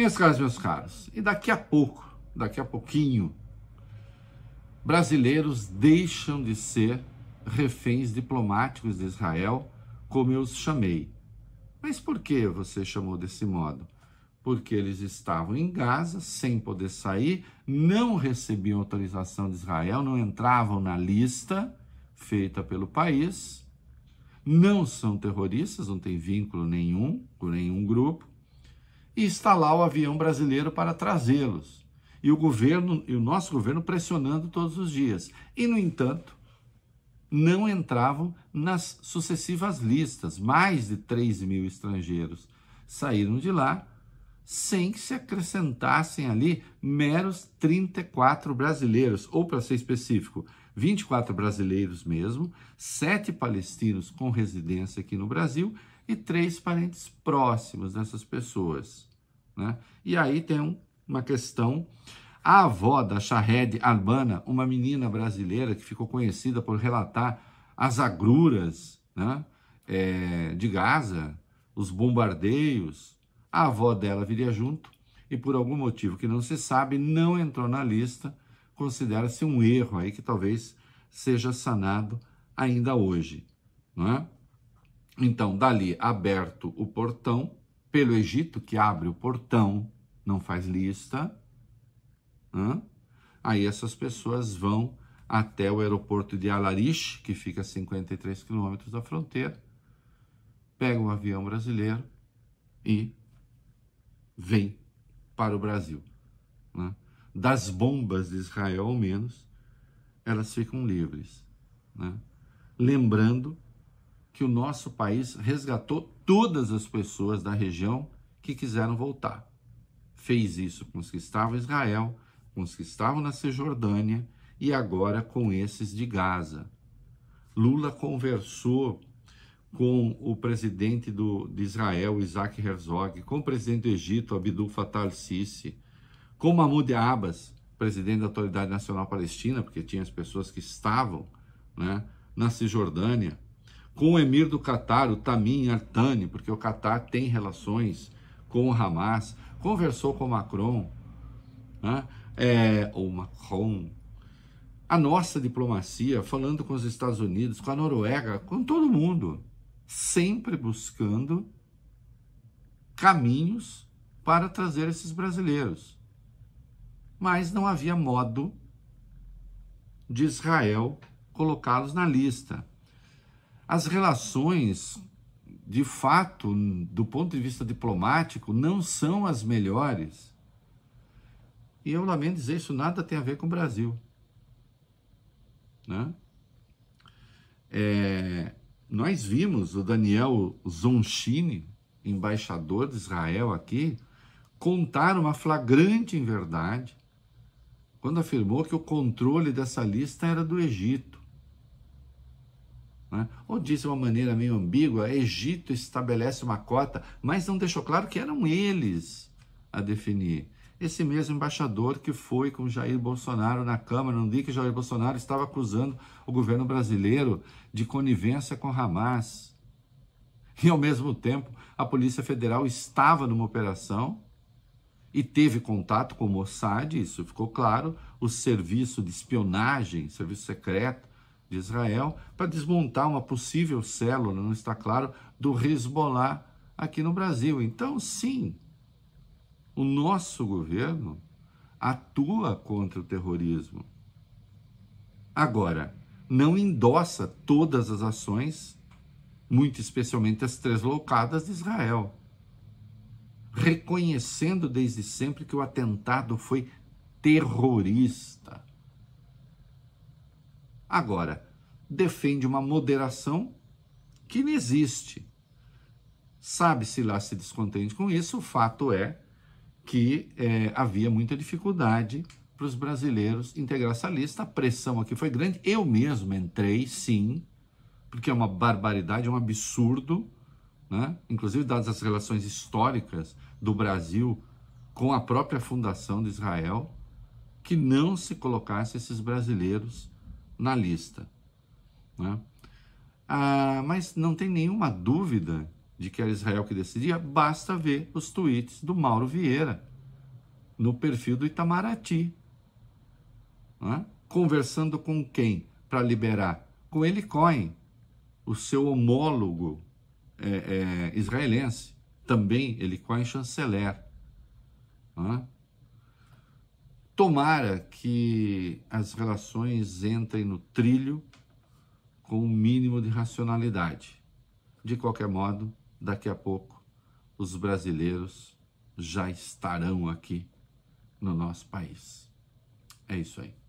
Minhas caras, meus caros, e daqui a pouco, daqui a pouquinho, brasileiros deixam de ser reféns diplomáticos de Israel, como eu os chamei. Mas por que você chamou desse modo? Porque eles estavam em Gaza, sem poder sair, não recebiam autorização de Israel, não entravam na lista feita pelo país, não são terroristas, não tem vínculo nenhum com nenhum grupo, e está lá o avião brasileiro para trazê-los. E o governo, e o nosso governo pressionando todos os dias. E no entanto, não entravam nas sucessivas listas. Mais de 3 mil estrangeiros saíram de lá sem que se acrescentassem ali meros 34 brasileiros, ou para ser específico, 24 brasileiros mesmo, 7 palestinos com residência aqui no Brasil e três parentes próximos dessas pessoas. Né? E aí tem um, uma questão. A avó da Shahed Albana, uma menina brasileira que ficou conhecida por relatar as agruras né, é, de Gaza, os bombardeios, a avó dela viria junto e, por algum motivo que não se sabe, não entrou na lista. Considera-se um erro aí que talvez seja sanado ainda hoje. Não é? Então, dali aberto o portão, pelo Egito, que abre o portão, não faz lista. Aí essas pessoas vão até o aeroporto de Alarish, que fica a 53 quilômetros da fronteira, pegam um avião brasileiro e vêm para o Brasil. Né? Das bombas de Israel, ao menos, elas ficam livres. Né? Lembrando que o nosso país resgatou todas as pessoas da região que quiseram voltar. Fez isso com os que estavam em Israel, com os que estavam na Cisjordânia e agora com esses de Gaza. Lula conversou com o presidente do, de Israel, Isaac Herzog, com o presidente do Egito, Abdul Fattah al-Sisi, com Mahmoud Abbas, presidente da Autoridade Nacional Palestina, porque tinha as pessoas que estavam né, na Cisjordânia, com o emir do Catar, o Tamim Artani, porque o Catar tem relações com o Hamas, conversou com o Macron, né? é, ou Macron, a nossa diplomacia, falando com os Estados Unidos, com a Noruega, com todo mundo, sempre buscando caminhos para trazer esses brasileiros. Mas não havia modo de Israel colocá-los na lista as relações, de fato, do ponto de vista diplomático, não são as melhores. E eu lamento dizer, isso nada tem a ver com o Brasil. Né? É, nós vimos o Daniel Zonchini, embaixador de Israel aqui, contar uma flagrante inverdade quando afirmou que o controle dessa lista era do Egito. Né? Ou disse de uma maneira meio ambígua: Egito estabelece uma cota, mas não deixou claro que eram eles a definir. Esse mesmo embaixador que foi com Jair Bolsonaro na Câmara, não dia que Jair Bolsonaro estava acusando o governo brasileiro de conivência com Hamas. E, ao mesmo tempo, a Polícia Federal estava numa operação e teve contato com o Mossad, isso ficou claro, o serviço de espionagem, serviço secreto de Israel para desmontar uma possível célula, não está claro, do Hezbollah aqui no Brasil. Então, sim, o nosso governo atua contra o terrorismo. Agora, não endossa todas as ações, muito especialmente as três loucadas de Israel, reconhecendo desde sempre que o atentado foi terrorista. Agora, defende uma moderação que não existe. Sabe-se lá se descontente com isso, o fato é que é, havia muita dificuldade para os brasileiros integrar essa lista, a pressão aqui foi grande. Eu mesmo entrei, sim, porque é uma barbaridade, é um absurdo, né? inclusive dadas as relações históricas do Brasil com a própria fundação de Israel, que não se colocasse esses brasileiros na lista. Né? Ah, mas não tem nenhuma dúvida de que era Israel que decidia, basta ver os tweets do Mauro Vieira no perfil do Itamaraty. Né? Conversando com quem para liberar? Com ele Cohen, o seu homólogo é, é, israelense, também ele, Cohen chanceler. Né? Tomara que as relações entrem no trilho com o um mínimo de racionalidade. De qualquer modo, daqui a pouco, os brasileiros já estarão aqui no nosso país. É isso aí.